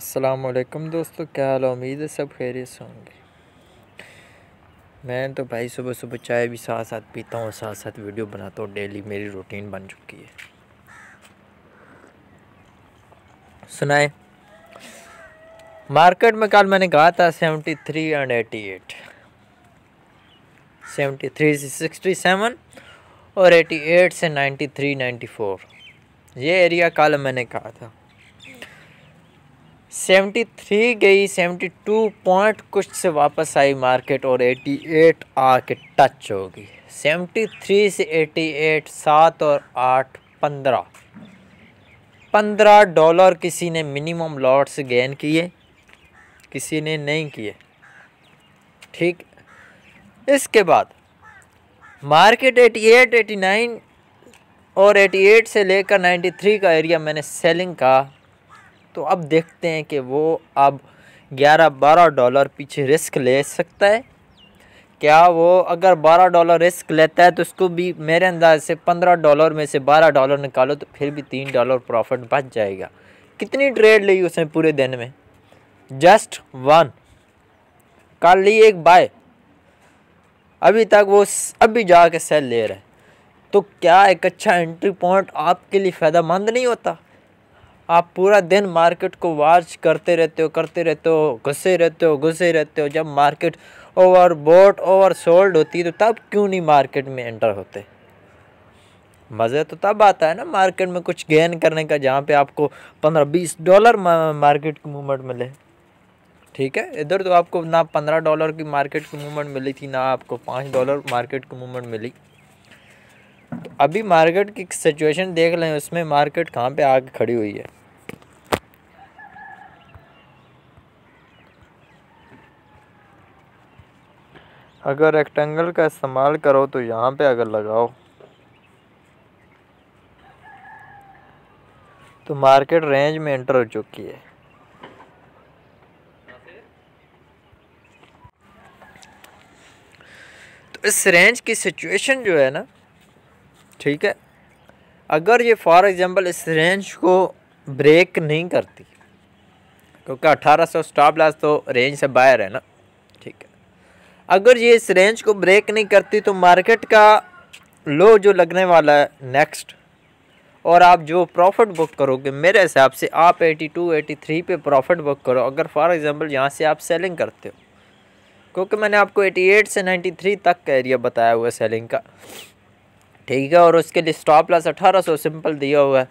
असलकम दोस्तों क्या हाल उम्मीद है सब खैरियत से होंगे मैं तो भाई सुबह सुबह चाय भी साथ साथ पीता हूँ साथ साथ वीडियो बनाता हूँ डेली मेरी रूटीन बन चुकी है सुनाए मार्केट में कल मैंने कहा था seventy three and eighty eight seventy three से सिक्सटी सेवन और एटी एट से नाइन्टी थ्री नाइन्टी फोर ये एरिया कल मैंने कहा था सेवेंटी थ्री गई सेवेंटी टू पॉइंट कुछ से वापस आई मार्केट और एटी एट आके टच हो गई सेवेंटी थ्री से एटी एट सात और आठ पंद्रह पंद्रह डॉलर किसी ने मिनिमम लॉट्स गेन किए किसी ने नहीं किए ठीक इसके बाद market eighty eight eighty nine और एटी एट से लेकर नाइन्टी थ्री का एरिया मैंने सेलिंग का तो अब देखते हैं कि वो अब 11-12 डॉलर पीछे रिस्क ले सकता है क्या वो अगर 12 डॉलर रिस्क लेता है तो उसको भी मेरे अंदाज से 15 डॉलर में से 12 डॉलर निकालो तो फिर भी तीन डॉलर प्रॉफिट बच जाएगा कितनी ट्रेड ली उसने पूरे दिन में जस्ट वन कल ली एक बाय अभी तक वो अभी जा कर सेल ले रहे तो क्या एक अच्छा एंट्री पॉइंट आपके लिए फ़ायदा मंद नहीं होता आप पूरा दिन मार्केट को वॉच करते रहते हो करते रहते हो घुसे रहते हो घुसे रहते हो जब market over bought over sold होती है तो तब क्यों नहीं मार्केट में एंटर होते मज़े तो तब आता है ना मार्केट में कुछ गेन करने का जहाँ पे आपको पंद्रह बीस डॉलर मार्केट की मूवमेंट मिले ठीक है इधर तो आपको ना पंद्रह डॉलर की मार्केट की मूवमेंट मिली थी ना आपको पाँच डॉलर मार्केट की मूवमेंट मिली तो अभी मार्केट की सिचुएशन देख लें उसमें मार्केट कहाँ पे आगे खड़ी हुई है अगर रेक्टेंगल का इस्तेमाल करो तो यहाँ पे अगर लगाओ तो मार्केट रेंज में एंटर हो चुकी है तो इस रेंज की सिचुएशन जो है ना ठीक है अगर ये फॉर एग्जांपल इस रेंज को ब्रेक नहीं करती क्योंकि 1800 स्टॉप लॉस तो रेंज से बाहर है ना ठीक है अगर ये इस रेंज को ब्रेक नहीं करती तो मार्केट का लो जो लगने वाला है नेक्स्ट और आप जो प्रॉफिट बुक करोगे मेरे हिसाब से आप 82, 83 पे प्रॉफिट बुक करो अगर फॉर एग्जांपल यहाँ से आप सेलिंग करते हो क्योंकि मैंने आपको 88 से 93 तक का एरिया बताया हुआ है सेलिंग का ठीक है और उसके लिए स्टॉप लॉस 1800 सिंपल दिया हुआ है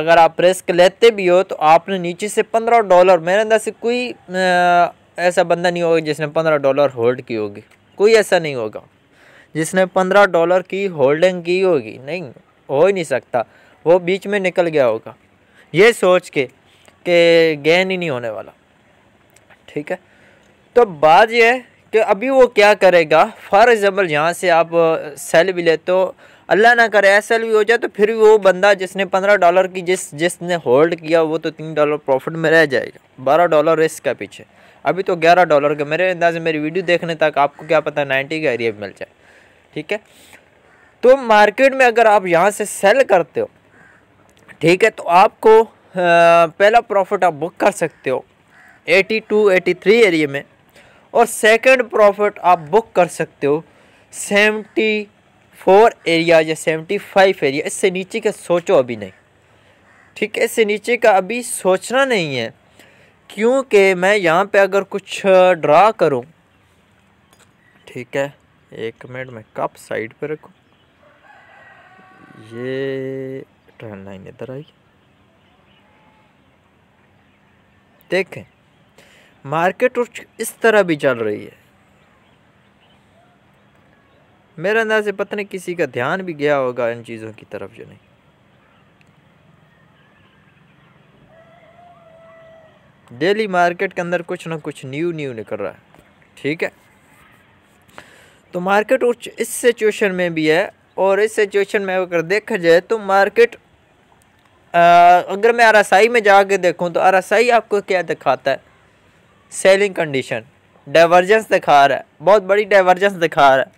अगर आप रिस्क लेते भी हो तो आपने नीचे से पंद्रह डॉलर मेरे अंदर से कोई ऐसा बंदा नहीं होगा जिसने पंद्रह डॉलर होल्ड की होगी कोई ऐसा नहीं होगा जिसने पंद्रह डॉलर की होल्डिंग की होगी नहीं हो ही नहीं सकता वो बीच में निकल गया होगा ये सोच के कि गेन ही नहीं होने वाला ठीक है तो बात यह है कि अभी वो क्या करेगा फॉर एग्ज़ाम्पल यहाँ से आप सेल भी ले तो अल्लाह ना करे ऐसे भी हो जाए तो फिर वो बंदा जिसने पंद्रह डॉलर की जिस जिसने होल्ड किया वो तो तीन डॉलर प्रॉफिट में रह जाएगा बारह डॉलर रिस्क का पीछे अभी तो ग्यारह डॉलर के मेरे अंदाज़ में मेरी वीडियो देखने तक आपको क्या पता नाइन्टी का एरिया मिल जाए ठीक है तो मार्केट में अगर आप यहाँ से सेल करते हो ठीक है तो आपको पहला प्रॉफिट आप बुक कर सकते हो 82, 83 एरिया में और सेकंड प्रॉफिट आप बुक कर सकते हो 74 एरिया या 75 एरिया इससे नीचे का सोचो अभी नहीं ठीक है इससे नीचे का अभी सोचना नहीं है क्योंकि मैं यहाँ पे अगर कुछ ड्रा करूँ ठीक है एक मिनट मैं कप साइड पे रखूँ ये ट्रेन लाइन इधर आई देखें मार्केट और इस तरह भी चल रही है मेरे अंदाज से पता नहीं किसी का ध्यान भी गया होगा इन चीज़ों की तरफ जो नहीं डेली मार्केट के अंदर कुछ ना कुछ न्यू न्यू निकल रहा है ठीक है तो मार्केट उस इस सिचुएशन में भी है और इस सिचुएशन में अगर देखा जाए तो मार्केट आ, अगर मैं आर में जा के देखूँ तो आर आपको क्या दिखाता है सेलिंग कंडीशन डाइवर्जेंस दिखा रहा है बहुत बड़ी डाइवर्जेंस दिखा रहा है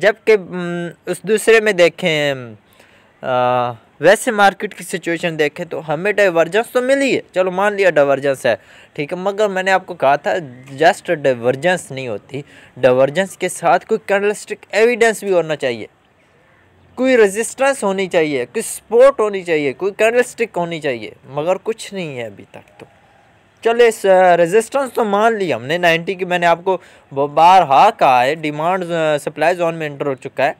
जबकि उस दूसरे में देखें आ, वैसे मार्केट की सिचुएशन देखें तो हमें डाइवर्जेंस तो मिली है चलो मान लिया डाइवर्जेंस है ठीक है मगर मैंने आपको कहा था जस्ट डाइवर्जेंस नहीं होती डाइवर्जेंस के साथ कोई कैंडलस्टिक एविडेंस भी होना चाहिए कोई रेजिस्टेंस होनी चाहिए कोई सपोर्ट होनी चाहिए कोई कैंडलिस्टिक होनी चाहिए मगर कुछ नहीं है अभी तक तो चलो इस रेजिस्टेंस तो मान लिया हमने 90 की मैंने आपको बार हा कहा है डिमांड सप्लाई जोन में एंटर हो चुका है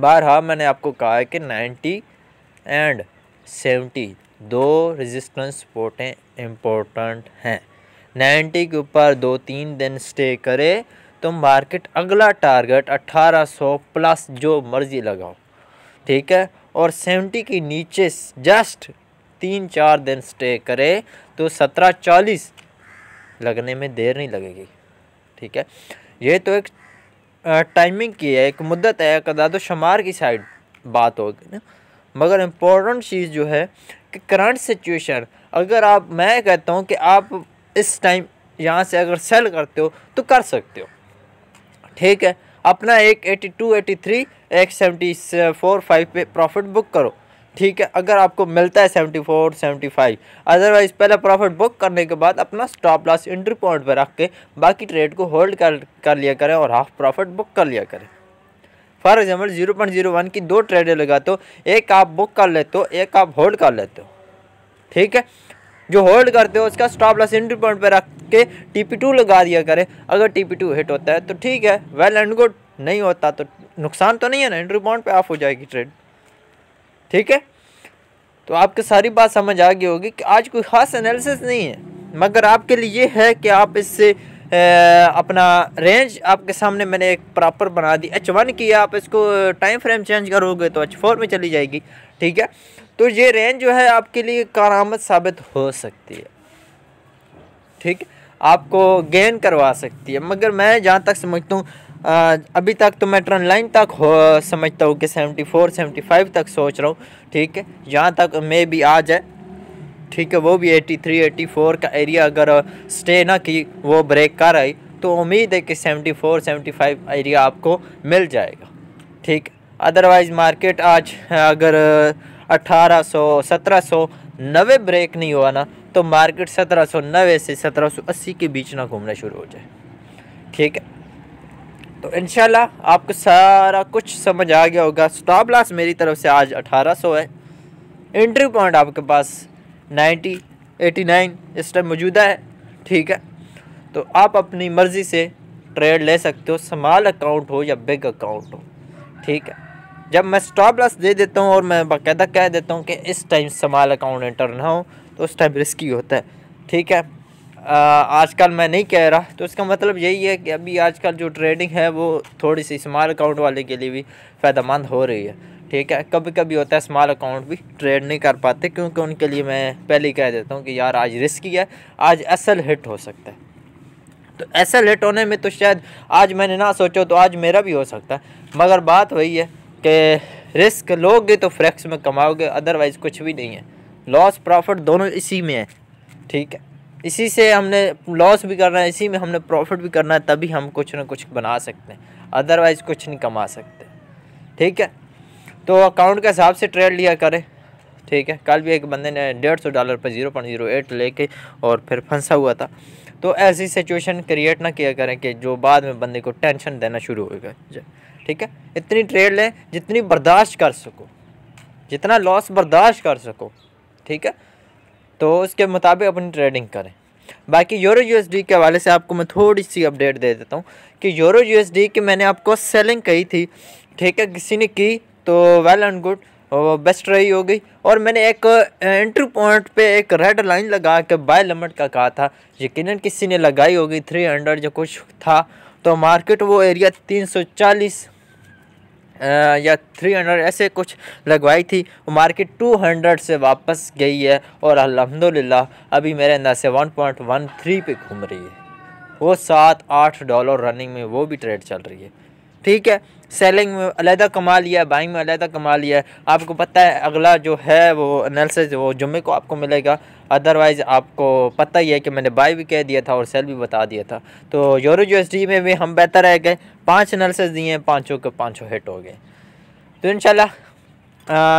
बार हा मैंने आपको कहा है कि नाइन्टी एंड सेवेंटी दो रेजिस्टेंस पोर्टें इम्पोर्टेंट हैं नाइन्टी के ऊपर दो तीन दिन स्टे करे तो मार्केट अगला टारगेट अट्ठारह सौ प्लस जो मर्ज़ी लगाओ ठीक है और सेवेंटी के नीचे जस्ट तीन चार दिन स्टे करे तो सत्रह चालीस लगने में देर नहीं लगेगी ठीक है ये तो एक टाइमिंग की है एक मुद्दत है कदा तो शुमार की साइड बात होगी ना मगर इम्पोर्टेंट चीज़ जो है कि करंट सिचुएशन अगर आप मैं कहता हूँ कि आप इस टाइम यहाँ से अगर सेल करते हो तो कर सकते हो ठीक है अपना एक एटी टू एटी थ्री एक सेवेंटी फोर फाइव पे प्रॉफिट बुक करो ठीक है अगर आपको मिलता है seventy four seventy five otherwise पहले प्रॉफिट बुक करने के बाद अपना स्टॉप लॉस एंट्री पॉइंट पर रख के बाकी ट्रेड को होल्ड कर कर लिया करें और हाफ प्रॉफिट बुक कर लिया करें for example zero point zero one की दो ट्रेडें लगाते हो एक आप बुक कर लेते हो एक आप होल्ड कर लेते हो ठीक है जो होल्ड करते हो उसका स्टॉप लॉस एंट्री पॉइंट पर रख के टी पी टू लगा दिया करें अगर टी पी टू हिट होता है तो ठीक है वेल एंड गुड नहीं होता तो नुकसान तो नहीं है ना एंट्री पॉइंट पे ऑफ हो जाएगी ट्रेड ठीक है तो आपको सारी बात समझ आ गई होगी कि आज कोई खास एनालिसिस नहीं है मगर आपके लिए ये है कि आप इससे अपना रेंज आपके सामने मैंने एक प्रॉपर बना दी एच वन की आप इसको टाइम फ्रेम चेंज करोगे तो एच फोर में चली जाएगी ठीक है तो ये रेंज जो है आपके लिए कारामद साबित हो सकती है ठीक आपको गेन करवा सकती है मगर मैं जहाँ तक समझता हूँ अभी तक तो मैं ट्रन लाइन तक हो समझता हूँ कि सेवेंटी फोर सेवेंटी फाइव तक सोच रहा हूँ ठीक है जहाँ तक मे भी आ जाए ठीक है वो भी 83 84 का एरिया अगर स्टे ना की वो ब्रेक कर आई तो उम्मीद है कि 74 75 एरिया आपको मिल जाएगा ठीक अदरवाइज़ मार्केट आज अगर 1800 1790 ब्रेक नहीं हुआ ना तो मार्केट 1790 से 1780 के बीच ना घूमना शुरू हो जाए ठीक है तो इन आपको सारा कुछ समझ आ गया होगा स्टॉप लॉस मेरी तरफ से आज 1800 है इंट्री पॉइंट आपके पास नाइन्टी एटी नाइन इस टाइम मौजूदा है ठीक है तो आप अपनी मर्ज़ी से ट्रेड ले सकते हो स्माल अकाउंट हो या बिग अकाउंट हो ठीक है जब मैं स्टॉप लॉस दे देता हूँ और मैं बाकायदा कह देता हूँ कि इस टाइम स्माल अकाउंट एंटर ना हो तो उस टाइम रिस्की होता है ठीक है आजकल मैं नहीं कह रहा तो इसका मतलब यही है कि अभी आजकल जो ट्रेडिंग है वो थोड़ी सी स्माल अकाउंट वाले के लिए भी फ़ायदेमंद हो रही है ठीक है कभी कभी होता है स्मॉल अकाउंट भी ट्रेड नहीं कर पाते क्योंकि उनके लिए मैं पहले ही कह देता हूँ कि यार आज रिस्की है आज असल हिट हो सकता है तो ऐसा हिट होने में तो शायद आज मैंने ना सोचो तो आज मेरा भी हो सकता है मगर बात वही है कि रिस्क लोगे तो फ्रैक्स में कमाओगे अदरवाइज़ कुछ भी नहीं है लॉस प्रॉफिट दोनों इसी में है ठीक है इसी से हमने लॉस भी करना है इसी में हमने प्रॉफिट भी करना है तभी हम कुछ ना कुछ बना सकते हैं अदरवाइज़ कुछ नहीं कमा सकते ठीक है तो अकाउंट के हिसाब से ट्रेड लिया करें ठीक है कल भी एक बंदे ने डेढ़ सौ डॉलर पर ज़ीरो पॉइंट ज़ीरो एट लेके और फिर फंसा हुआ था तो ऐसी सिचुएशन क्रिएट ना किया करें कि जो बाद में बंदे को टेंशन देना शुरू होगा ठीक है इतनी ट्रेड लें जितनी बर्दाश्त कर सको जितना लॉस बर्दाश्त कर सको ठीक है तो उसके मुताबिक अपनी ट्रेडिंग करें बाकी यूरो यूएसडी के हवाले से आपको मैं थोड़ी सी अपडेट दे देता हूँ कि यूरो यूएसडी की मैंने आपको सेलिंग कही थी ठीक है किसी ने की तो वेल एंड गुड बेस्ट रही होगी और मैंने एक एंट्री पॉइंट पे एक रेड लाइन लगा के बाय लिमिट का कहा था यकीनन किसी ने लगाई होगी थ्री हंड्रेड जो कुछ था तो मार्केट वो एरिया तीन सौ चालीस या थ्री हंड्रेड ऐसे कुछ लगवाई थी मार्केट टू हंड्रेड से वापस गई है और अलहमदिल्ला अभी मेरे अंदर से वन पॉइंट वन थ्री पे घूम रही है वो सात आठ डॉलर रनिंग में वो भी ट्रेड चल रही है ठीक है सेलिंग में अलहदा कमा लिया है बाइंग में अलहदा कमा लिया है आपको पता है अगला जो है वो एनालिसिस वो जुम्मे को आपको मिलेगा अदरवाइज़ आपको पता ही है कि मैंने बाई भी कह दिया था और सेल भी बता दिया था तो यूरो यूएसडी में भी हम बेहतर रह गए पाँच एनालिसिस दिए हैं पाँचों के पाँचों हिट हो गए तो इन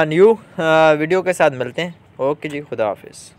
न्यू वीडियो के साथ मिलते हैं ओके जी खुदा हाफिज़